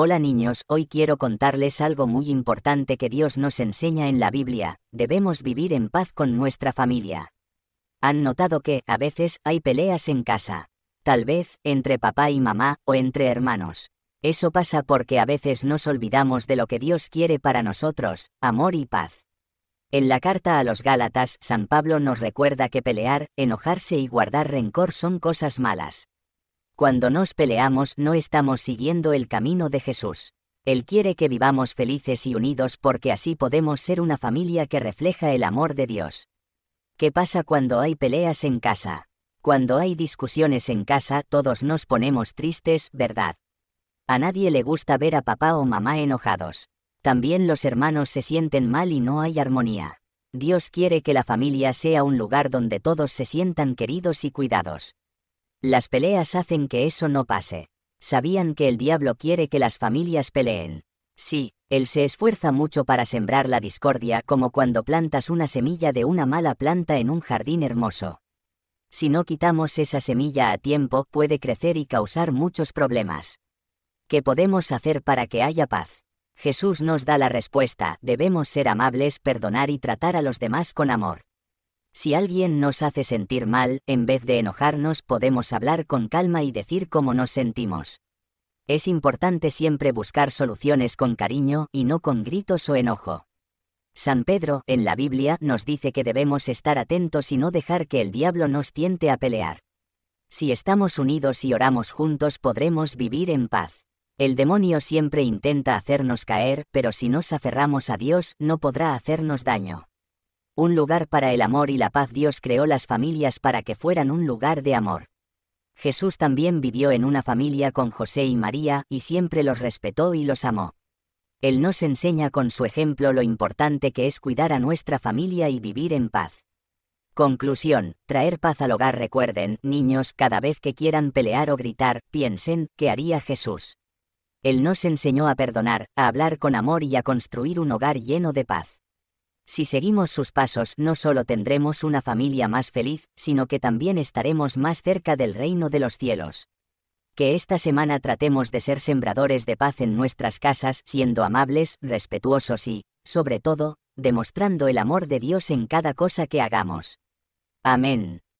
Hola niños, hoy quiero contarles algo muy importante que Dios nos enseña en la Biblia, debemos vivir en paz con nuestra familia. ¿Han notado que, a veces, hay peleas en casa? Tal vez, entre papá y mamá, o entre hermanos. Eso pasa porque a veces nos olvidamos de lo que Dios quiere para nosotros, amor y paz. En la carta a los Gálatas, San Pablo nos recuerda que pelear, enojarse y guardar rencor son cosas malas. Cuando nos peleamos no estamos siguiendo el camino de Jesús. Él quiere que vivamos felices y unidos porque así podemos ser una familia que refleja el amor de Dios. ¿Qué pasa cuando hay peleas en casa? Cuando hay discusiones en casa todos nos ponemos tristes, ¿verdad? A nadie le gusta ver a papá o mamá enojados. También los hermanos se sienten mal y no hay armonía. Dios quiere que la familia sea un lugar donde todos se sientan queridos y cuidados. Las peleas hacen que eso no pase. Sabían que el diablo quiere que las familias peleen. Sí, él se esfuerza mucho para sembrar la discordia como cuando plantas una semilla de una mala planta en un jardín hermoso. Si no quitamos esa semilla a tiempo puede crecer y causar muchos problemas. ¿Qué podemos hacer para que haya paz? Jesús nos da la respuesta, debemos ser amables, perdonar y tratar a los demás con amor. Si alguien nos hace sentir mal, en vez de enojarnos podemos hablar con calma y decir cómo nos sentimos. Es importante siempre buscar soluciones con cariño y no con gritos o enojo. San Pedro, en la Biblia, nos dice que debemos estar atentos y no dejar que el diablo nos tiente a pelear. Si estamos unidos y oramos juntos podremos vivir en paz. El demonio siempre intenta hacernos caer, pero si nos aferramos a Dios, no podrá hacernos daño un lugar para el amor y la paz. Dios creó las familias para que fueran un lugar de amor. Jesús también vivió en una familia con José y María, y siempre los respetó y los amó. Él nos enseña con su ejemplo lo importante que es cuidar a nuestra familia y vivir en paz. Conclusión, traer paz al hogar recuerden, niños, cada vez que quieran pelear o gritar, piensen, ¿qué haría Jesús? Él nos enseñó a perdonar, a hablar con amor y a construir un hogar lleno de paz. Si seguimos sus pasos, no solo tendremos una familia más feliz, sino que también estaremos más cerca del reino de los cielos. Que esta semana tratemos de ser sembradores de paz en nuestras casas, siendo amables, respetuosos y, sobre todo, demostrando el amor de Dios en cada cosa que hagamos. Amén.